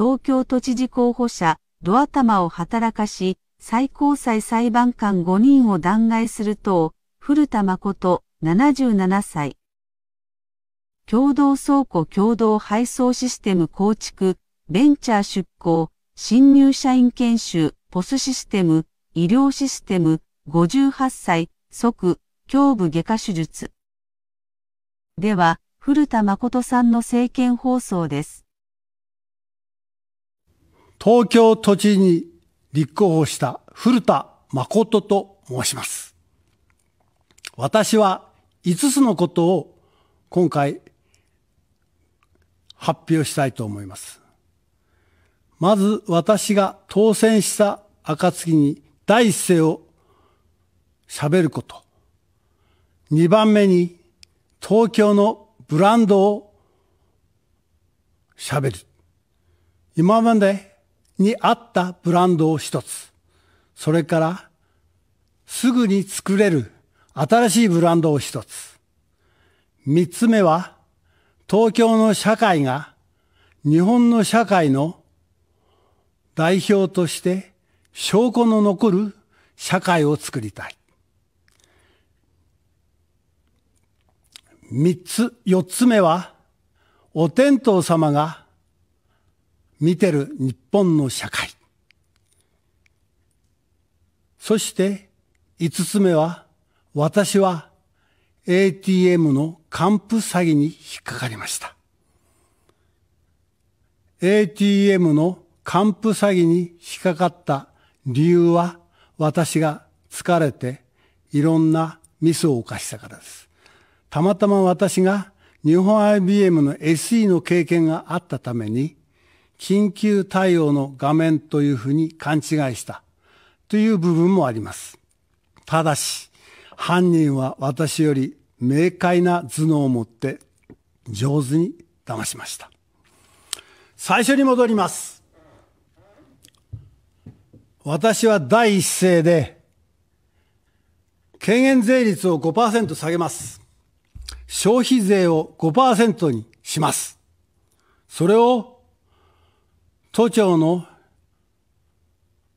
東京都知事候補者、ドア玉を働かし、最高裁裁判官5人を弾劾する等、古田誠、77歳。共同倉庫共同配送システム構築、ベンチャー出向、新入社員研修、ポスシステム、医療システム、58歳、即、胸部外科手術。では、古田誠さんの政見放送です。東京都知事に立候補した古田誠と申します。私は5つのことを今回発表したいと思います。まず私が当選した暁に第一声を喋ること。2番目に東京のブランドを喋る。今までに合ったブランドを一つ、それからすぐに作れる新しいブランドを一つ。三つ目は、東京の社会が日本の社会の代表として証拠の残る社会を作りたい。三つ、四つ目は、お天道様が見てる日本の社会。そして五つ目は、私は ATM の還付詐欺に引っかかりました。ATM の還付詐欺に引っかかった理由は私が疲れていろんなミスを犯したからです。たまたま私が日本 IBM の SE の経験があったために緊急対応の画面というふうに勘違いしたという部分もあります。ただし、犯人は私より明快な頭脳を持って上手に騙しました。最初に戻ります。私は第一声で、軽減税率を5%下げます。消費税を5%にします。それを都庁の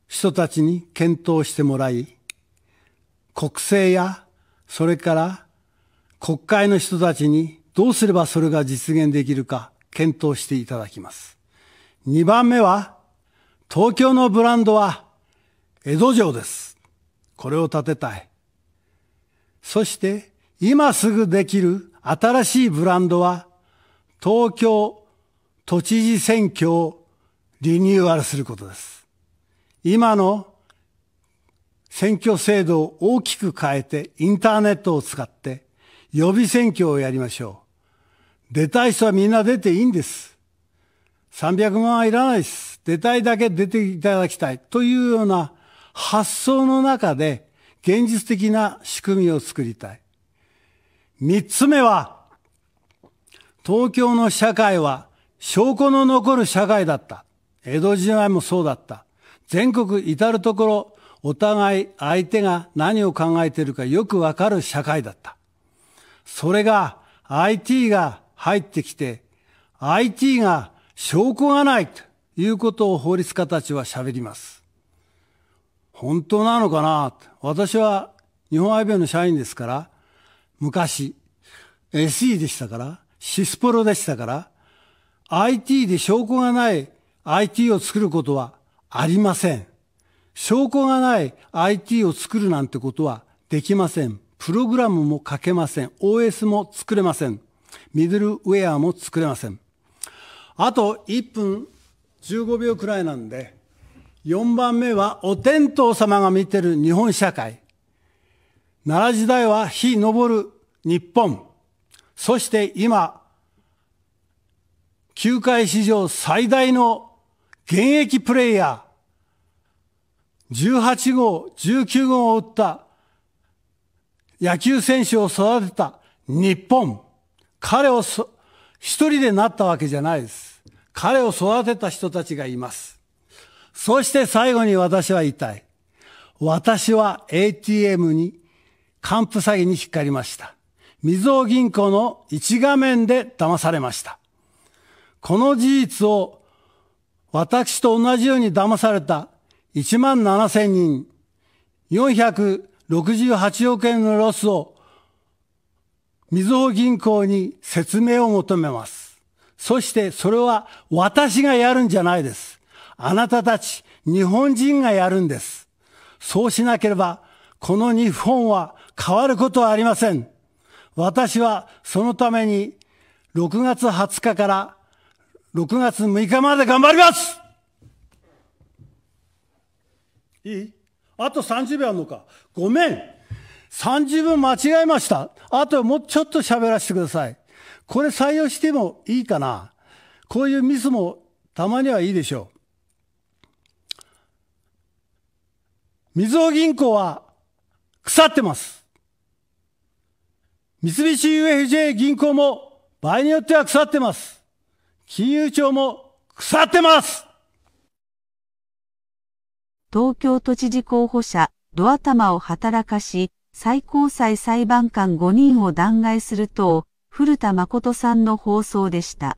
人たちに検討してもらい、国政やそれから国会の人たちにどうすればそれが実現できるか検討していただきます。2番目は、東京のブランドは江戸城です。これを建てたい。そして、今すぐできる新しいブランドは、東京都知事選挙をリニューアルすることです。今の選挙制度を大きく変えてインターネットを使って予備選挙をやりましょう。出たい人はみんな出ていいんです。300万はいらないです。出たいだけ出ていただきたいというような発想の中で現実的な仕組みを作りたい。三つ目は、東京の社会は証拠の残る社会だった。江戸時代もそうだった。全国至るところ、お互い相手が何を考えているかよくわかる社会だった。それが IT が入ってきて、IT が証拠がないということを法律家たちは喋ります。本当なのかな私は日本 IBM の社員ですから、昔、SE でしたから、シスプロでしたから、IT で証拠がない IT を作ることはありません。証拠がない IT を作るなんてことはできません。プログラムも書けません。OS も作れません。ミドルウェアも作れません。あと1分15秒くらいなんで、4番目はお天道様が見てる日本社会。奈良時代は日昇る日本。そして今、球界史上最大の現役プレイヤー、18号、19号を打った野球選手を育てた日本。彼をそ一人でなったわけじゃないです。彼を育てた人たちがいます。そして最後に私は言いたい。私は ATM に還付詐欺に引っかかりました。みずほ銀行の一画面で騙されました。この事実を私と同じように騙された1万7千人、468億円のロスを、みずほ銀行に説明を求めます。そしてそれは私がやるんじゃないです。あなたたち日本人がやるんです。そうしなければ、この日本は変わることはありません。私はそのために6月20日から6月6日まで頑張りますいいあと30秒あるのか。ごめん。30分間違えました。あともうちょっと喋らせてください。これ採用してもいいかな。こういうミスもたまにはいいでしょう。みずほ銀行は腐ってます。三菱 UFJ 銀行も場合によっては腐ってます。金融庁も腐ってます東京都知事候補者、ドア玉を働かし、最高裁裁判官5人を弾劾する等、古田誠さんの放送でした。